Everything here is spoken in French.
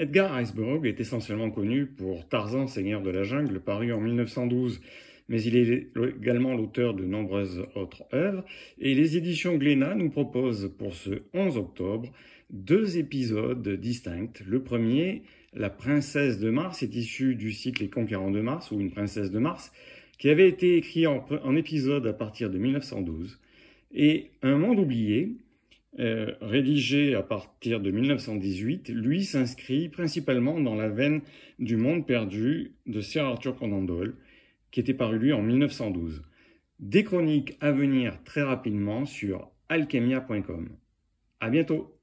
Edgar Iceberg est essentiellement connu pour Tarzan, Seigneur de la Jungle, paru en 1912, mais il est également l'auteur de nombreuses autres œuvres, et les éditions Glénat nous proposent pour ce 11 octobre deux épisodes distincts. Le premier, La Princesse de Mars, est issu du cycle Les Conquérants de Mars, ou Une Princesse de Mars, qui avait été écrit en, en épisode à partir de 1912, et Un monde oublié, euh, rédigé à partir de 1918, lui s'inscrit principalement dans la veine du Monde perdu de Sir Arthur Conan Doyle, qui était paru lui en 1912. Des chroniques à venir très rapidement sur alchemia.com. À bientôt!